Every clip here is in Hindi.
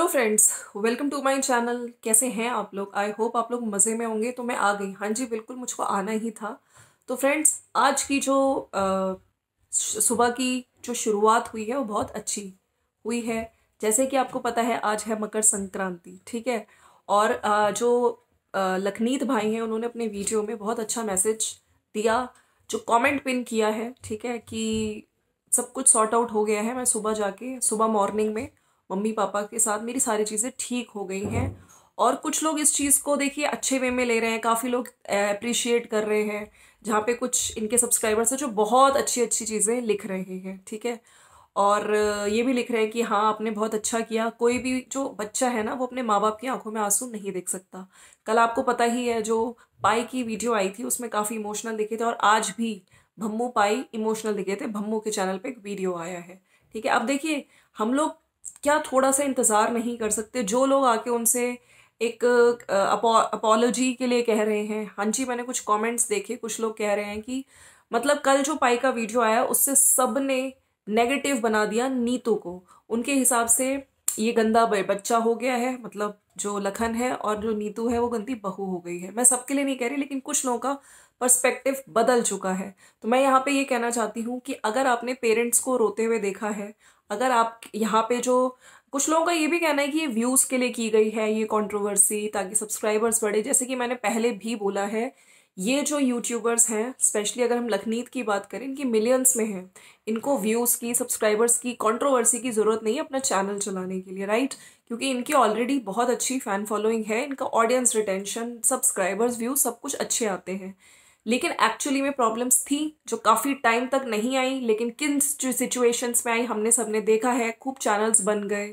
hello friends welcome to my channel कैसे हैं आप लोग आई होप आप लोग मज़े में होंगे तो मैं आ गई हाँ जी बिल्कुल मुझको आना ही था तो फ्रेंड्स आज की जो सुबह की जो शुरुआत हुई है वो बहुत अच्छी हुई है जैसे कि आपको पता है आज है मकर संक्रांति ठीक है और आ, जो लखनीत भाई हैं उन्होंने अपने वीडियो में बहुत अच्छा मैसेज दिया जो कॉमेंट पिन किया है ठीक है कि सब कुछ सॉर्ट आउट हो गया है मैं सुबह जाके सुबह मॉर्निंग में मम्मी पापा के साथ मेरी सारी चीज़ें ठीक हो गई हैं और कुछ लोग इस चीज़ को देखिए अच्छे वे में ले रहे हैं काफ़ी लोग अप्रिशिएट कर रहे हैं जहाँ पे कुछ इनके सब्सक्राइबर्स हैं जो बहुत अच्छी अच्छी चीज़ें लिख रहे हैं ठीक है और ये भी लिख रहे हैं कि हाँ आपने बहुत अच्छा किया कोई भी जो बच्चा है ना वो अपने माँ बाप की आंखों में आंसू नहीं देख सकता कल आपको पता ही है जो पाई की वीडियो आई थी उसमें काफ़ी इमोशनल दिखे थे और आज भी भम्मू पाई इमोशनल दिखे थे भम्मू के चैनल पे एक वीडियो आया है ठीक है अब देखिए हम लोग क्या थोड़ा सा इंतज़ार नहीं कर सकते जो लोग आके उनसे एक अपोलॉजी के लिए कह रहे हैं हाँ जी मैंने कुछ कमेंट्स देखे कुछ लोग कह रहे हैं कि मतलब कल जो पाई का वीडियो आया उससे सब ने नेगेटिव बना दिया नीतू को उनके हिसाब से ये गंदा बच्चा हो गया है मतलब जो लखन है और जो नीतू है वो गंदी बहू हो गई है मैं सबके लिए नहीं कह रही लेकिन कुछ लोगों का पर्सपेक्टिव बदल चुका है तो मैं यहाँ पे ये कहना चाहती हूँ कि अगर आपने पेरेंट्स को रोते हुए देखा है अगर आप यहाँ पे जो कुछ लोगों का ये भी कहना है कि ये व्यूज़ के लिए की गई है ये कंट्रोवर्सी ताकि सब्सक्राइबर्स बढ़े जैसे कि मैंने पहले भी बोला है ये जो यूट्यूबर्स हैं स्पेशली अगर हम लखनीत की बात करें इनकी मिलियंस में हैं इनको व्यूज़ की सब्सक्राइबर्स की कंट्रोवर्सी की ज़रूरत नहीं है अपना चैनल चलाने के लिए राइट क्योंकि इनकी ऑलरेडी बहुत अच्छी फ़ैन फॉलोइंग है इनका ऑडियंस रिटेंशन सब्सक्राइबर्स व्यूज़ सब कुछ अच्छे आते हैं लेकिन एक्चुअली में प्रॉब्लम्स थी जो काफ़ी टाइम तक नहीं आई लेकिन किन सिचुएशंस में आई हमने सबने देखा है खूब चैनल्स बन गए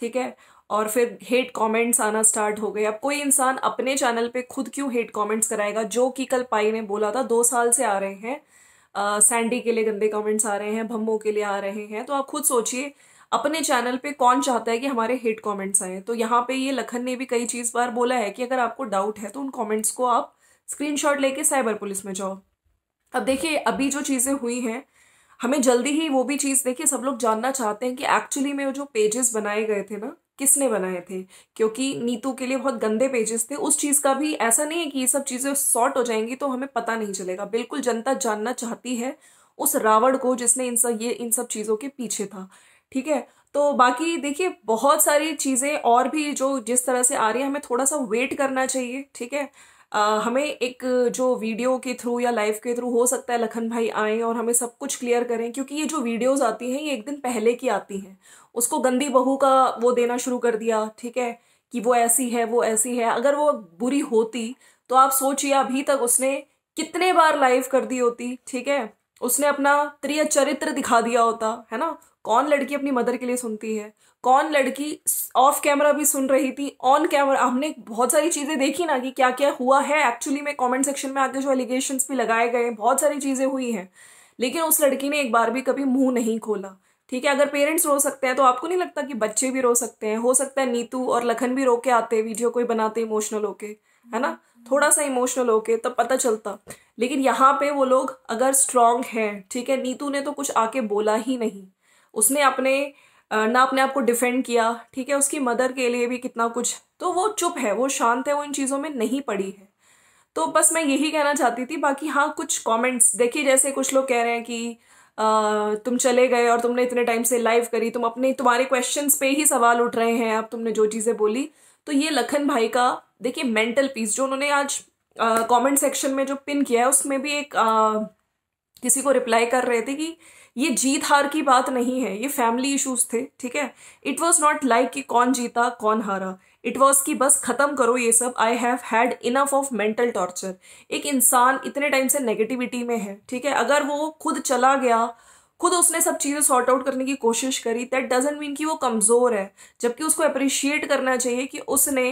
ठीक है और फिर हेट कमेंट्स आना स्टार्ट हो गए अब कोई इंसान अपने चैनल पे खुद क्यों हेट कमेंट्स कराएगा जो कि कल पाई ने बोला था दो साल से आ रहे हैं सैंडी के लिए गंदे कमेंट्स आ रहे हैं भम्बों के लिए आ रहे हैं तो आप खुद सोचिए अपने चैनल पे कौन चाहता है कि हमारे हेट कमेंट्स आए तो यहाँ पे ये लखन ने भी कई चीज़ बार बोला है कि अगर आपको डाउट है तो उन कमेंट्स को आप स्क्रीनशॉट लेके साइबर पुलिस में जाओ अब देखिए अभी जो चीज़ें हुई हैं हमें जल्दी ही वो भी चीज़ देखिए सब लोग जानना चाहते हैं कि एक्चुअली में जो पेजेस बनाए गए थे ना किसने बनाए थे क्योंकि नीतू के लिए बहुत गंदे पेजेस थे उस चीज़ का भी ऐसा नहीं है कि ये सब चीज़ें सॉर्ट हो जाएंगी तो हमें पता नहीं चलेगा बिल्कुल जनता जानना चाहती है उस रावण को जिसने इन सब ये इन सब चीज़ों के पीछे था ठीक है तो बाकी देखिए बहुत सारी चीज़ें और भी जो जिस तरह से आ रही है हमें थोड़ा सा वेट करना चाहिए ठीक है हमें एक जो वीडियो के थ्रू या लाइव के थ्रू हो सकता है लखन भाई आए और हमें सब कुछ क्लियर करें क्योंकि ये जो वीडियोज़ आती हैं ये एक दिन पहले की आती हैं उसको गंदी बहू का वो देना शुरू कर दिया ठीक है कि वो ऐसी है वो ऐसी है अगर वो बुरी होती तो आप सोचिए अभी तक उसने कितने बार लाइव कर दी होती ठीक है उसने अपना त्रिय चरित्र दिखा दिया होता है ना कौन लड़की अपनी मदर के लिए सुनती है कौन लड़की ऑफ कैमरा भी सुन रही थी ऑन कैमरा हमने बहुत सारी चीज़ें देखी ना कि क्या क्या हुआ है एक्चुअली में कमेंट सेक्शन में आके जो एलिगेशन भी लगाए गए बहुत सारी चीज़ें हुई हैं लेकिन उस लड़की ने एक बार भी कभी मुंह नहीं खोला ठीक है अगर पेरेंट्स रो सकते हैं तो आपको नहीं लगता कि बच्चे भी रो सकते हैं हो सकता है नीतू और लखन भी रो के आते वीडियो कोई बनाते इमोशनल होके है ना थोड़ा सा इमोशनल होके तब पता चलता लेकिन यहाँ पे वो लोग अगर स्ट्रांग हैं ठीक है नीतू ने तो कुछ आके बोला ही नहीं उसने अपने ना अपने आप को डिफेंड किया ठीक है उसकी मदर के लिए भी कितना कुछ तो वो चुप है वो शांत है वो इन चीज़ों में नहीं पड़ी है तो बस मैं यही कहना चाहती थी बाकी हाँ कुछ कमेंट्स देखिए जैसे कुछ लोग कह रहे हैं कि आ, तुम चले गए और तुमने इतने टाइम से लाइव करी तुम अपने तुम्हारे क्वेश्चंस पे ही सवाल उठ रहे हैं अब तुमने जो चीज़ें बोली तो ये लखन भाई का देखिए मेंटल पीस जो उन्होंने आज कमेंट सेक्शन में जो पिन किया है उसमें भी एक आ, किसी को रिप्लाई कर रहे थे कि ये जीत हार की बात नहीं है ये फैमिली इश्यूज थे ठीक है इट वॉज नॉट लाइक कि कौन जीता कौन हारा इट वॉज कि बस खत्म करो ये सब I have had enough of mental torture एक इंसान इतने टाइम से नेगेटिविटी में है ठीक है अगर वो खुद चला गया खुद उसने सब चीज़ें सॉर्ट आउट करने की कोशिश करी दैट डजेंट मीन कि वो कमज़ोर है जबकि उसको अप्रिशिएट करना चाहिए कि उसने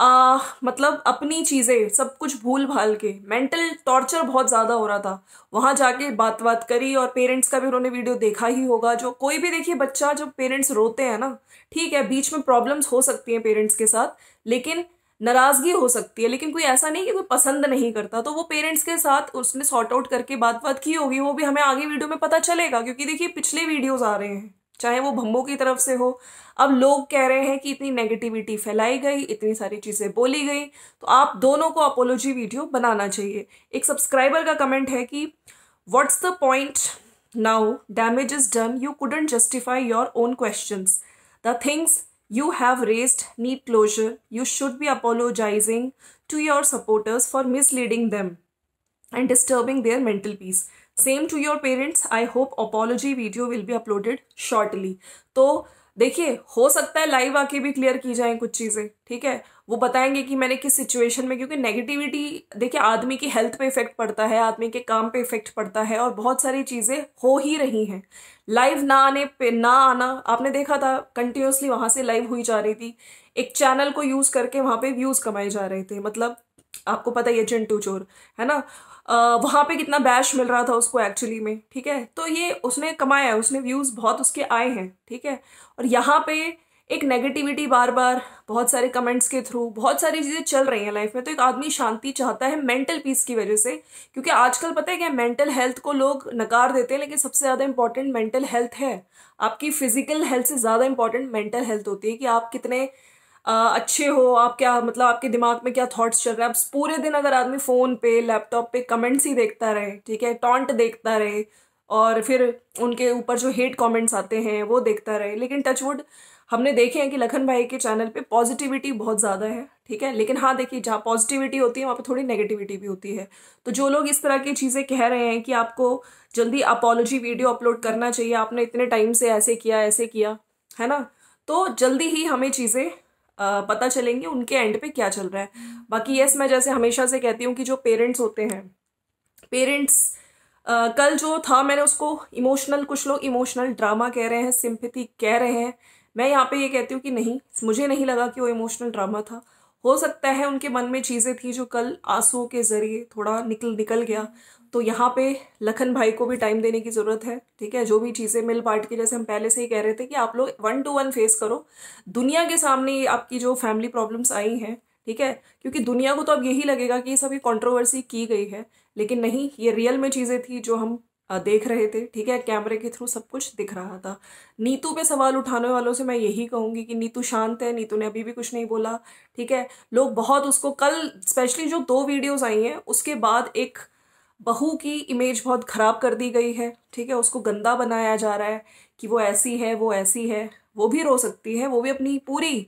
आ, मतलब अपनी चीज़ें सब कुछ भूल भाल के मेंटल टॉर्चर बहुत ज़्यादा हो रहा था वहाँ जाके बात बात करी और पेरेंट्स का भी उन्होंने वीडियो देखा ही होगा जो कोई भी देखिए बच्चा जब पेरेंट्स रोते हैं ना ठीक है बीच में प्रॉब्लम्स हो सकती हैं पेरेंट्स के साथ लेकिन नाराज़गी हो सकती है लेकिन कोई ऐसा नहीं कि कोई पसंद नहीं करता तो वो पेरेंट्स के साथ उसने सॉर्ट आउट करके बात बात की होगी वो भी हमें आगे वीडियो में पता चलेगा क्योंकि देखिए पिछले वीडियोज़ आ रहे हैं चाहे वो भम्बो की तरफ से हो अब लोग कह रहे हैं कि इतनी नेगेटिविटी फैलाई गई इतनी सारी चीज़ें बोली गई तो आप दोनों को अपोलोजी वीडियो बनाना चाहिए एक सब्सक्राइबर का कमेंट है कि what's the point now damage is done you couldn't justify your own question the things you have raised need closure you should be apologizing to your supporters for misleading them and disturbing their mental peace same to your parents I hope apology video will be uploaded shortly तो देखिए हो सकता है लाइव आके भी क्लियर की जाए कुछ चीज़ें ठीक है वो बताएंगे कि मैंने किस सिचुएशन में क्योंकि नेगेटिविटी देखिए आदमी की हेल्थ पे इफेक्ट पड़ता है आदमी के काम पे इफेक्ट पड़ता है और बहुत सारी चीज़ें हो ही रही हैं लाइव ना आने पे ना आना आपने देखा था कंटिन्यूसली वहाँ से लाइव हुई जा रही थी एक चैनल को यूज़ करके वहाँ पर व्यूज़ कमाए जा रहे थे मतलब आपको पता ये चिंटू चोर है ना वहाँ पे कितना बैश मिल रहा था उसको एक्चुअली में ठीक है तो ये उसने कमाया है उसने व्यूज़ बहुत उसके आए हैं ठीक है और यहाँ पे एक नेगेटिविटी बार बार बहुत सारे कमेंट्स के थ्रू बहुत सारी चीज़ें चल रही हैं लाइफ में तो एक आदमी शांति चाहता है मेंटल पीस की वजह से क्योंकि आजकल पता है क्या मेंटल हेल्थ को लोग नकार देते हैं लेकिन सबसे ज़्यादा इंपॉर्टेंट मेंटल हेल्थ है आपकी फिजिकल हेल्थ से ज़्यादा इंपॉर्टेंट मेंटल हेल्थ होती है कि आप कितने अच्छे हो आप क्या मतलब आपके दिमाग में क्या थॉट्स चल रहे हैं आप पूरे दिन अगर आदमी फ़ोन पे लैपटॉप पे कमेंट्स ही देखता रहे ठीक है टॉन्ट देखता रहे और फिर उनके ऊपर जो हेट कमेंट्स आते हैं वो देखता रहे लेकिन टचवुड हमने देखे हैं कि लखन भाई के चैनल पे पॉजिटिविटी बहुत ज़्यादा है ठीक है लेकिन हाँ देखिए जहाँ पॉजिटिविटी होती है वहाँ पे थोड़ी नेगेटिविटी भी होती है तो जो लोग इस तरह की चीज़ें कह रहे हैं कि आपको जल्दी अपॉलोजी वीडियो अपलोड करना चाहिए आपने इतने टाइम से ऐसे किया ऐसे किया है ना तो जल्दी ही हमें चीज़ें पता चलेंगे उनके एंड पे क्या चल रहा है बाकी यस मैं जैसे हमेशा से कहती हूँ कि जो पेरेंट्स होते हैं पेरेंट्स कल जो था मैंने उसको इमोशनल कुछ लोग इमोशनल ड्रामा कह रहे हैं सिंपथी कह रहे हैं मैं यहाँ पे ये कहती हूँ कि नहीं मुझे नहीं लगा कि वो इमोशनल ड्रामा था हो सकता है उनके मन में चीज़ें थी जो कल आंसुओं के ज़रिए थोड़ा निकल निकल गया तो यहाँ पे लखन भाई को भी टाइम देने की ज़रूरत है ठीक है जो भी चीज़ें मिल पार्ट के जैसे हम पहले से ही कह रहे थे कि आप लोग वन टू वन फेस करो दुनिया के सामने आपकी जो फैमिली प्रॉब्लम्स आई हैं ठीक है क्योंकि दुनिया को तो अब यही लगेगा कि ये सभी कंट्रोवर्सी की गई है लेकिन नहीं ये रियल में चीज़ें थी जो हम देख रहे थे ठीक है कैमरे के थ्रू सब कुछ दिख रहा था नीतू पे सवाल उठाने वालों से मैं यही कहूँगी कि नीतू शांत है नीतू ने अभी भी कुछ नहीं बोला ठीक है लोग बहुत उसको कल स्पेशली जो दो वीडियोस आई हैं उसके बाद एक बहू की इमेज बहुत ख़राब कर दी गई है ठीक है उसको गंदा बनाया जा रहा है कि वो ऐसी है वो ऐसी है वो भी रो सकती है वो भी अपनी पूरी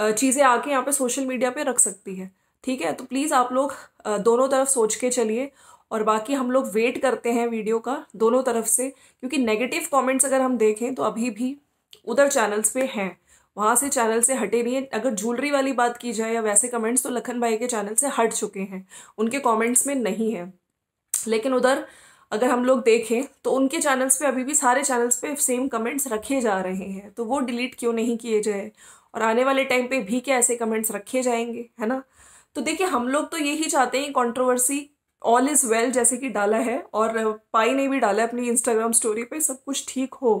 चीज़ें आके यहाँ पे सोशल मीडिया पे रख सकती है ठीक है तो प्लीज़ आप लोग दोनों तरफ सोच के चलिए और बाकी हम लोग वेट करते हैं वीडियो का दोनों तरफ से क्योंकि नेगेटिव कमेंट्स अगर हम देखें तो अभी भी उधर चैनल्स पे हैं वहाँ से चैनल से हटे नहीं है अगर ज्वेलरी वाली बात की जाए या वैसे कमेंट्स तो लखन भाई के चैनल से हट चुके हैं उनके कॉमेंट्स में नहीं है लेकिन उधर अगर हम लोग देखें तो उनके चैनल्स पे अभी भी सारे चैनल्स पे सेम कमेंट्स रखे जा रहे हैं तो वो डिलीट क्यों नहीं किए जाए और आने वाले टाइम पे भी क्या ऐसे कमेंट्स रखे जाएंगे है ना तो देखिए हम लोग तो यही चाहते हैं कंट्रोवर्सी ऑल इज़ वेल जैसे कि डाला है और पाई ने भी डाला है अपनी इंस्टाग्राम स्टोरी पे सब कुछ ठीक हो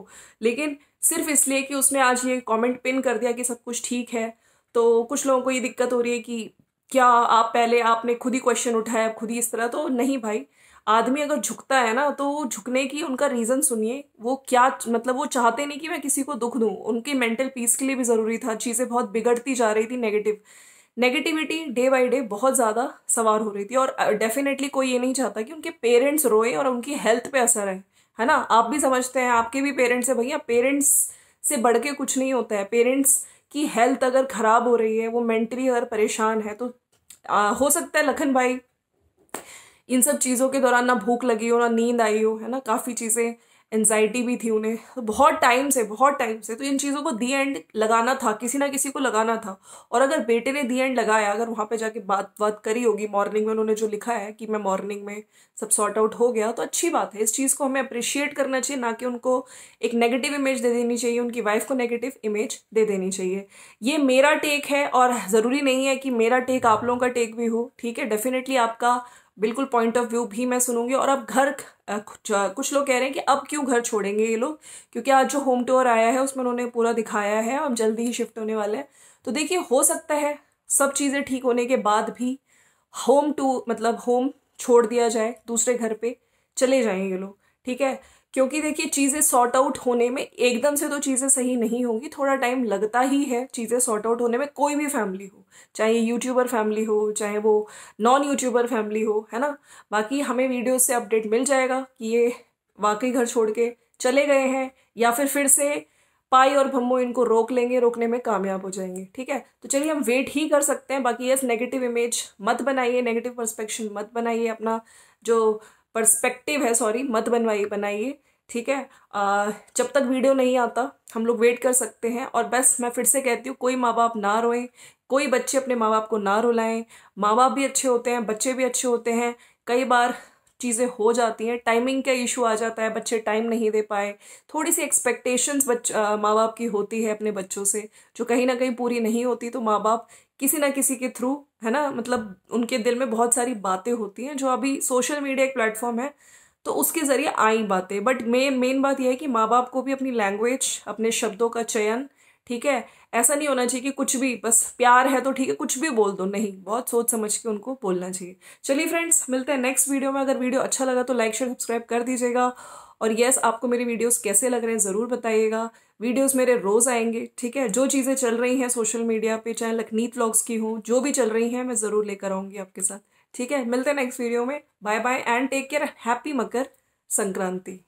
लेकिन सिर्फ इसलिए कि उसने आज ये कमेंट पिन कर दिया कि सब कुछ ठीक है तो कुछ लोगों को ये दिक्कत हो रही है कि क्या आप पहले आपने खुद ही क्वेश्चन उठाया खुद ही इस तरह तो नहीं भाई आदमी अगर झुकता है ना तो वो झुकने की उनका रीज़न सुनिए वो क्या मतलब वो चाहते नहीं कि मैं किसी को दुख दूँ उनके मेंटल पीस के लिए भी ज़रूरी था चीज़ें बहुत बिगड़ती जा रही थी negative negativity day by day बहुत ज़्यादा सवार हो रही थी और डेफिनेटली कोई ये नहीं चाहता कि उनके पेरेंट्स रोएं और उनकी हेल्थ पे असर है है ना आप भी समझते हैं आपके भी पेरेंट्स हैं भैया पेरेंट्स से बढ़ के कुछ नहीं होता है पेरेंट्स की हेल्थ अगर ख़राब हो रही है वो मेंटली अगर परेशान है तो आ, हो सकता है लखन भाई इन सब चीज़ों के दौरान ना भूख लगी हो ना नींद आई हो है ना काफ़ी चीज़ें एनजाइटी भी थी उन्हें तो बहुत टाइम से बहुत टाइम से तो इन चीज़ों को दी एंड लगाना था किसी ना किसी को लगाना था और अगर बेटे ने दी एंड लगाया अगर वहाँ पे जाके बात बात करी होगी मॉर्निंग में उन्होंने जो लिखा है कि मैं मॉर्निंग में सब सॉर्ट आउट हो गया तो अच्छी बात है इस चीज़ को हमें अप्रिशिएट करना चाहिए ना कि उनको एक नेगेटिव इमेज दे देनी चाहिए उनकी वाइफ को नेगेटिव इमेज दे देनी चाहिए ये मेरा टेक है और ज़रूरी नहीं है कि मेरा टेक आप लोगों का टेक भी हो ठीक है डेफिनेटली आपका बिल्कुल पॉइंट ऑफ व्यू भी मैं सुनूंगी और अब घर कुछ लोग कह रहे हैं कि अब क्यों घर छोड़ेंगे ये लोग क्योंकि आज जो होम टूर आया है उसमें उन्होंने पूरा दिखाया है अब जल्दी ही शिफ्ट होने वाले हैं तो देखिए हो सकता है सब चीज़ें ठीक होने के बाद भी होम टू मतलब होम छोड़ दिया जाए दूसरे घर पे चले जाएं ये लोग ठीक है क्योंकि देखिए चीज़ें सॉर्ट आउट होने में एकदम से तो चीज़ें सही नहीं होंगी थोड़ा टाइम लगता ही है चीज़ें सॉर्ट आउट होने में कोई भी फैमिली हो चाहे यूट्यूबर फैमिली हो चाहे वो नॉन यूट्यूबर फैमिली हो है ना बाकी हमें वीडियो से अपडेट मिल जाएगा कि ये वाकई घर छोड़ के चले गए हैं या फिर फिर से पाई और भम्मो इनको रोक लेंगे रोकने में कामयाब हो जाएंगे ठीक है तो चलिए हम वेट ही कर सकते हैं बाकी यस नेगेटिव इमेज मत बनाइए नेगेटिव परस्पेक्शन मत बनाइए अपना जो परस्पेक्टिव है सॉरी मत बनवाइए बनाइए ठीक है आ, जब तक वीडियो नहीं आता हम लोग वेट कर सकते हैं और बस मैं फिर से कहती हूँ कोई माँ बाप ना रोएं कोई बच्चे अपने माँ बाप को ना रुलाएं माँ बाप भी अच्छे होते हैं बच्चे भी अच्छे होते हैं कई बार चीज़ें हो जाती हैं टाइमिंग का इशू आ जाता है बच्चे टाइम नहीं दे पाए थोड़ी सी एक्सपेक्टेशंस बच माँ बाप की होती है अपने बच्चों से जो कहीं ना कहीं पूरी नहीं होती तो माँ बाप किसी ना किसी के थ्रू है ना मतलब उनके दिल में बहुत सारी बातें होती हैं जो अभी सोशल मीडिया एक प्लेटफॉर्म है तो उसके ज़रिए आई बातें बट मे मेन बात यह है कि माँ बाप को भी अपनी लैंग्वेज अपने शब्दों का चयन ठीक है ऐसा नहीं होना चाहिए कि कुछ भी बस प्यार है तो ठीक है कुछ भी बोल दो नहीं बहुत सोच समझ के उनको बोलना चाहिए चलिए फ्रेंड्स मिलते हैं नेक्स्ट वीडियो में अगर वीडियो अच्छा लगा तो लाइक शेयर सब्सक्राइब कर दीजिएगा और यस आपको मेरे वीडियोस कैसे लग रहे हैं ज़रूर बताइएगा वीडियोस मेरे रोज़ आएंगे ठीक है जो चीज़ें चल रही हैं सोशल मीडिया पे चाहे लखनीत व्लॉग्स की हों जो भी चल रही हैं मैं ज़रूर लेकर आऊँगी आपके साथ ठीक है मिलते हैं नेक्स्ट वीडियो में bye bye and take care happy Makar Sankranti